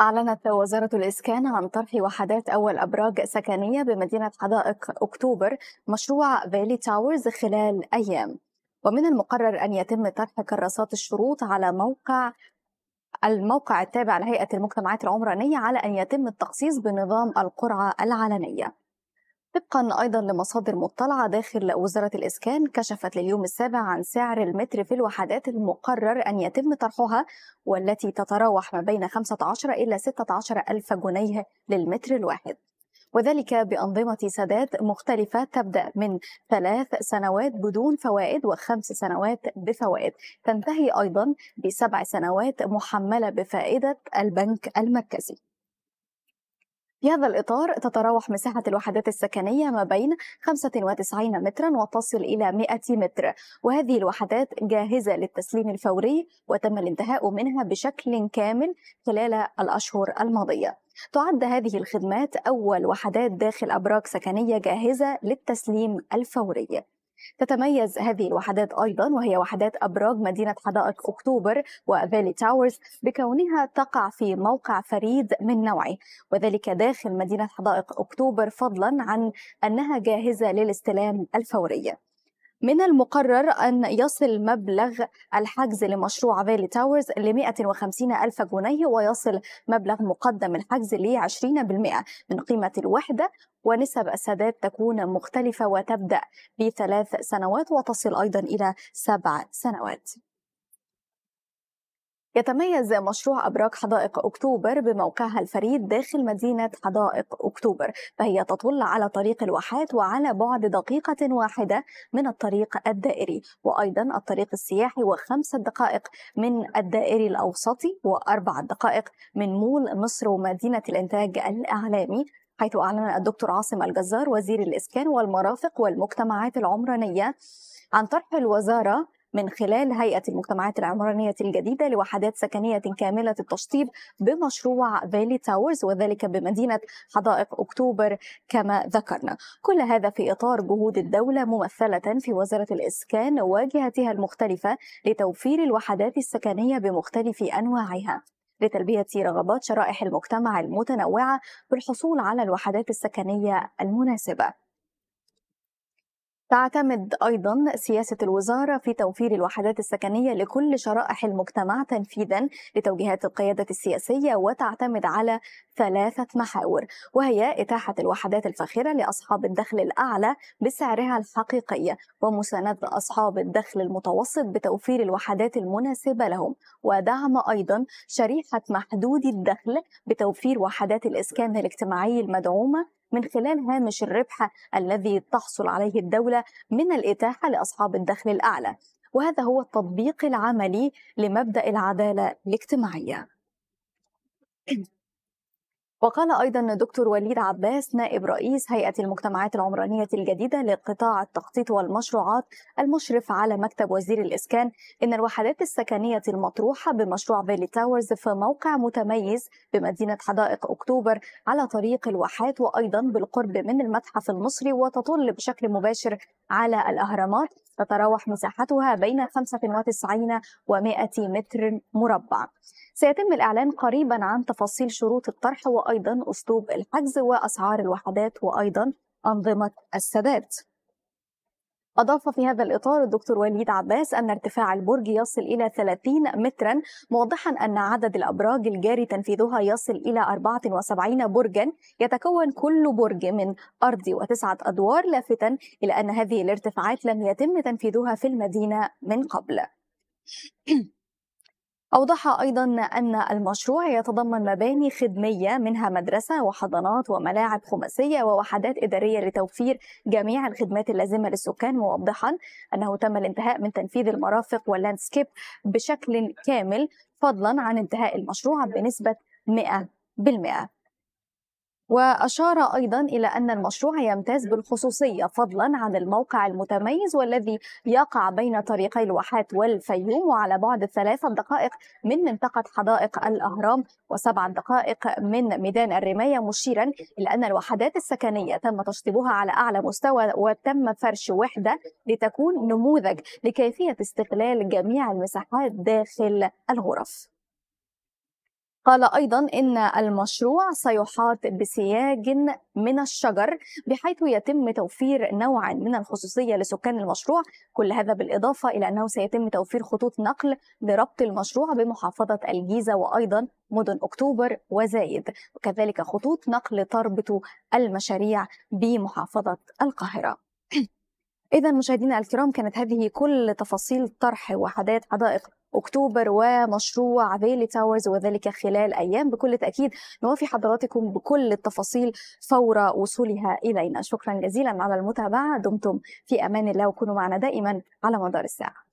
أعلنت وزارة الإسكان عن طرح وحدات أول أبراج سكنية بمدينة حدائق أكتوبر مشروع فيلي تاورز خلال أيام ومن المقرر أن يتم طرح كراسات الشروط على موقع الموقع التابع لهيئة المجتمعات العمرانية على أن يتم التخصيص بنظام القرعة العلنية طبقا ايضا لمصادر مطلعه داخل وزاره الاسكان كشفت لليوم السابع عن سعر المتر في الوحدات المقرر ان يتم طرحها والتي تتراوح ما بين 15 الى 16 الف جنيه للمتر الواحد وذلك بأنظمة سداد مختلفة تبدأ من ثلاث سنوات بدون فوائد وخمس سنوات بفوائد تنتهي أيضا بسبع سنوات محملة بفائدة البنك المركزي في هذا الإطار تتراوح مساحة الوحدات السكنية ما بين 95 مترا وتصل إلى 100 متر وهذه الوحدات جاهزة للتسليم الفوري وتم الانتهاء منها بشكل كامل خلال الأشهر الماضية تعد هذه الخدمات أول وحدات داخل أبراج سكنية جاهزة للتسليم الفوري تتميز هذه الوحدات أيضا وهي وحدات أبراج مدينة حدائق أكتوبر وفالي تاورز بكونها تقع في موقع فريد من نوعه وذلك داخل مدينة حدائق أكتوبر فضلا عن أنها جاهزة للاستلام الفوري من المقرر أن يصل مبلغ الحجز لمشروع فيلي تاورز ل 150 ألف جنيه ويصل مبلغ مقدم الحجز ل 20% من قيمة الوحدة ونسب السداد تكون مختلفة وتبدأ بثلاث سنوات وتصل أيضا إلى سبع سنوات يتميز مشروع أبراج حدائق أكتوبر بموقعها الفريد داخل مدينة حدائق أكتوبر فهي تطل على طريق الواحات وعلى بعد دقيقة واحدة من الطريق الدائري وأيضا الطريق السياحي وخمس دقائق من الدائري الأوسطي وأربع دقائق من مول مصر ومدينة الإنتاج الإعلامي حيث أعلن الدكتور عاصم الجزار وزير الإسكان والمرافق والمجتمعات العمرانية عن طرح الوزارة من خلال هيئة المجتمعات العمرانية الجديدة لوحدات سكنية كاملة التشطيب بمشروع فالي تاورز وذلك بمدينة حدائق أكتوبر كما ذكرنا كل هذا في إطار جهود الدولة ممثلة في وزارة الإسكان وجهتها المختلفة لتوفير الوحدات السكنية بمختلف أنواعها لتلبية رغبات شرائح المجتمع المتنوعة بالحصول على الوحدات السكنية المناسبة تعتمد أيضا سياسة الوزارة في توفير الوحدات السكنية لكل شرائح المجتمع تنفيذا لتوجيهات القيادة السياسية وتعتمد على ثلاثة محاور وهي إتاحة الوحدات الفاخرة لأصحاب الدخل الأعلى بسعرها الحقيقي ومساندة أصحاب الدخل المتوسط بتوفير الوحدات المناسبة لهم ودعم أيضا شريحة محدودي الدخل بتوفير وحدات الإسكان الاجتماعي المدعومة من خلال هامش الربح الذي تحصل عليه الدولة من الإتاحة لأصحاب الدخل الأعلى وهذا هو التطبيق العملي لمبدأ العدالة الاجتماعية وقال أيضا دكتور وليد عباس نائب رئيس هيئة المجتمعات العمرانية الجديدة لقطاع التخطيط والمشروعات المشرف على مكتب وزير الإسكان إن الوحدات السكنية المطروحة بمشروع فيلي تاورز في موقع متميز بمدينة حدائق أكتوبر على طريق الواحات وأيضا بالقرب من المتحف المصري وتطل بشكل مباشر على الأهرامات تتراوح مساحتها بين 95 و 100 متر مربع سيتم الإعلان قريبا عن تفاصيل شروط الطرح وأيضا أسلوب الحجز وأسعار الوحدات وأيضا أنظمة السداد أضاف في هذا الإطار الدكتور وليد عباس أن ارتفاع البرج يصل إلى 30 مترا موضحا أن عدد الأبراج الجاري تنفيذها يصل إلى 74 برجا يتكون كل برج من أرض وتسعة أدوار لافتا إلى أن هذه الارتفاعات لم يتم تنفيذها في المدينة من قبل أوضح أيضا أن المشروع يتضمن مباني خدمية منها مدرسة وحضانات وملاعب خماسية ووحدات إدارية لتوفير جميع الخدمات اللازمة للسكان موضحا أنه تم الانتهاء من تنفيذ المرافق واللاندسكيب بشكل كامل فضلا عن انتهاء المشروع بنسبة 100% وأشار أيضا إلى أن المشروع يمتاز بالخصوصية فضلا عن الموقع المتميز والذي يقع بين طريقي الواحات والفيوم وعلى بعد ثلاث دقائق من منطقة حدائق الأهرام وسبع دقائق من ميدان الرماية مشيرا إلى أن الوحدات السكنية تم تشطيبها على أعلى مستوى وتم فرش وحدة لتكون نموذج لكيفية استغلال جميع المساحات داخل الغرف قال أيضا إن المشروع سيحاط بسياج من الشجر بحيث يتم توفير نوع من الخصوصية لسكان المشروع كل هذا بالإضافة إلى أنه سيتم توفير خطوط نقل لربط المشروع بمحافظة الجيزة وأيضا مدن أكتوبر وزايد وكذلك خطوط نقل تربط المشاريع بمحافظة القاهرة إذا مشاهدينا الكرام كانت هذه كل تفاصيل طرح وحدات حدائق أكتوبر ومشروع فيلي تاورز وذلك خلال أيام بكل تأكيد نوافي حضراتكم بكل التفاصيل فور وصولها إلينا شكرا جزيلا على المتابعة دمتم في أمان الله وكونوا معنا دائما على مدار الساعة